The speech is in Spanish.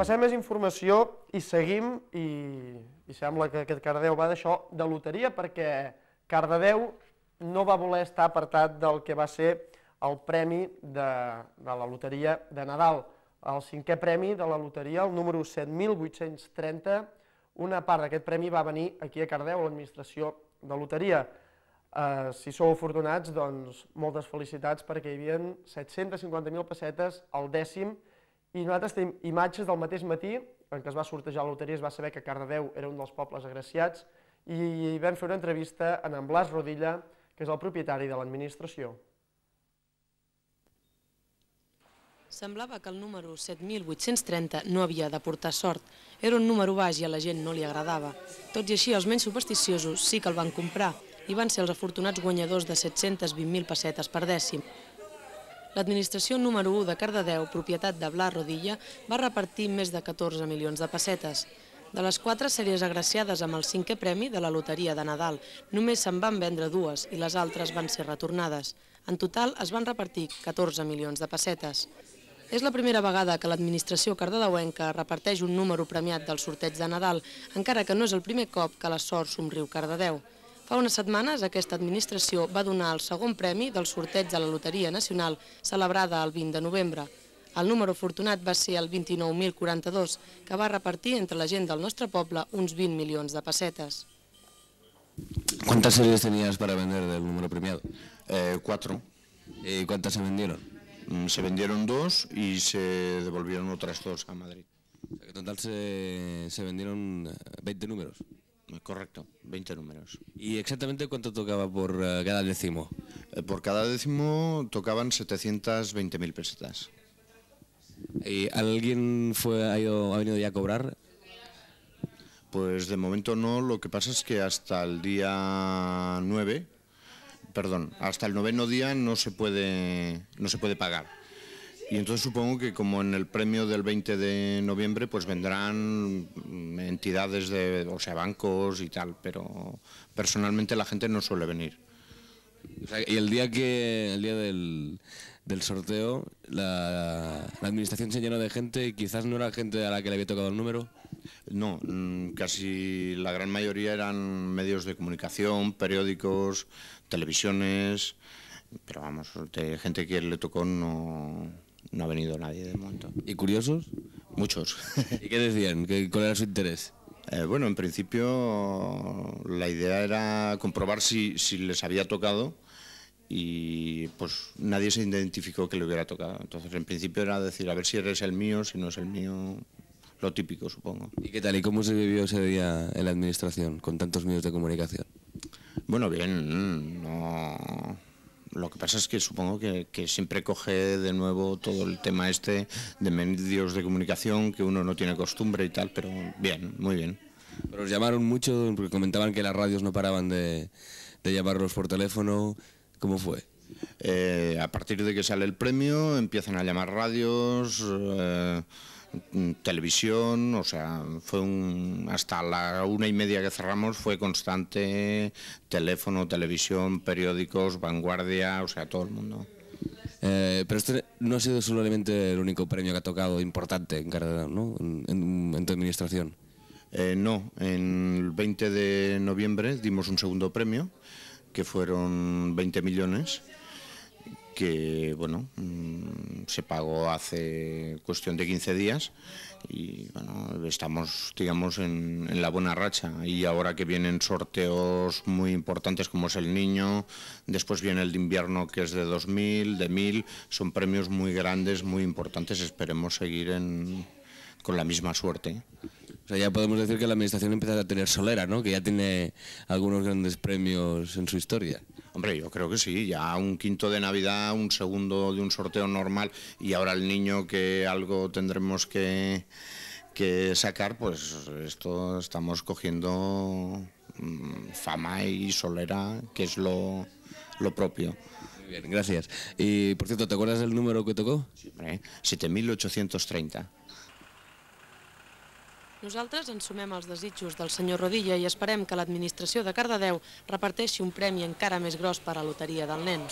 Passem més informació i seguim, i, i sembla que aquest Cardedeu va d'això, de loteria, perquè Cardedeu no va voler estar apartat del que va ser el premi de, de la loteria de Nadal, el cinquè premi de la loteria, el número 7.830, una part d'aquest premi va venir aquí a Cardeu, a l'administració de loteria. Uh, si sou afortunats, doncs moltes felicitats perquè hi havia 750.000 pessetes al dècim, i nosaltres tenim imatges del mateix matí, en què es va sortejar la loteria, es va saber que Cardedeu era un dels pobles agraciats, i vam fer una entrevista amb en Blas Rodilla, que és el propietari de l'administració. Semblava que el número 7.830 no havia de portar sort. Era un número baix i a la gent no li agradava. Tot i així, els menys supersticiosos sí que el van comprar i van ser els afortunats guanyadors de 720.000 pessetes per dècim l'administració número 1 de Cardedeu, propietat de Bla Rodilla, va repartir més de 14 milions de pessetes. De les quatre sèries agraciades amb el cinquè premi de la loteria de Nadal, només se'n van vendre dues i les altres van ser retornades. En total es van repartir 14 milions de pessetes. És la primera vegada que l'administració cardedeuenca reparteix un número premiat del sorteig de Nadal, encara que no és el primer cop que la sort somriu Cardedeu. Fa unes setmanes aquesta administració va donar el segon premi del sorteig de la Loteria Nacional celebrada el 20 de novembre. El número afortunat va ser el 29.042, que va repartir entre la gent del nostre poble uns 20 milions de pessetes. ¿Cuántas series tenías para vender del número premiado? Eh, cuatro. ¿Y cuántas se vendieron? Mm, se vendieron dos y se devolvieron otras dos a Madrid. O sea, que en total se, se vendieron 20 números. Correcto, 20 números. ¿Y exactamente cuánto tocaba por eh, cada décimo? Eh, por cada décimo tocaban 720.000 pesetas. ¿Y alguien fue, ha, venido ya a cobrar? Pues de momento no, lo que pasa es que hasta el día 9, perdón, hasta el noveno día no se puede, no se puede pagar. Y entonces supongo que como en el premio del 20 de noviembre, pues vendrán entidades de, o sea, bancos y tal, pero personalmente la gente no suele venir. y el día que el día del, del sorteo, la, administración se llenó de gente y quizás no era gente a la que le había tocado el número. No, mm, casi la gran mayoría eran medios de comunicación, periódicos, televisiones, pero vamos, gente que le tocó no, no ha venido nadie de momento. ¿Y curiosos? Muchos. ¿Y qué decían? ¿Qué, ¿Cuál era su interés? Eh, bueno, en principio la idea era comprobar si, si, les había tocado y pues nadie se identificó que le hubiera tocado. Entonces, en principio era decir, a ver si eres el mío, si no es el mío, lo típico, supongo. ¿Y qué tal? ¿Y cómo se vivió ese día en la administración con tantos medios de comunicación? Bueno, bien, no, lo que pasa es que supongo que, siempre coge de nuevo todo el tema este de medios de comunicación que uno no tiene costumbre y tal, pero bien, muy bien. Pero llamaron mucho, porque comentaban que las radios no paraban de, de llamarlos por teléfono. ¿Cómo fue? Eh, a partir de que sale el premio empiezan a llamar radios. Eh, Mm, televisión, o sea, fue un, hasta la una y media que cerramos fue constante teléfono, televisión, periódicos, vanguardia, o sea, todo el mundo. Eh, pero este no ha sido solamente el único premio que ha tocado importante en Cardenal, ¿no? En, tu administración. Eh, no, en el 20 de noviembre dimos un segundo premio, que fueron 20 millones, que bueno, mm, se pagó hace cuestión de 15 días y estamos digamos en, la buena racha y ahora que vienen sorteos muy importantes como es el niño, después viene el de invierno que es de 2.000, de 1.000, son premios muy grandes, muy importantes, esperemos seguir en, con la misma suerte. sea, ya podemos decir que la administración empieza a tener solera, ¿no? Que ya tiene algunos grandes premios en su historia. Hombre, yo creo que sí, ya un quinto de Navidad, un segundo de un sorteo normal y ahora el niño que algo tendremos que, sacar, pues esto estamos cogiendo mm, fama y solera, que es lo, propio. Muy bien, gracias. Y por cierto, ¿te acuerdas del número que tocó? Sí, 7830. Nosaltres ens sumem als desitjos del senyor Rodilla i esperem que l'administració de Cardedeu reparteixi un premi encara més gros per a la loteria del nen.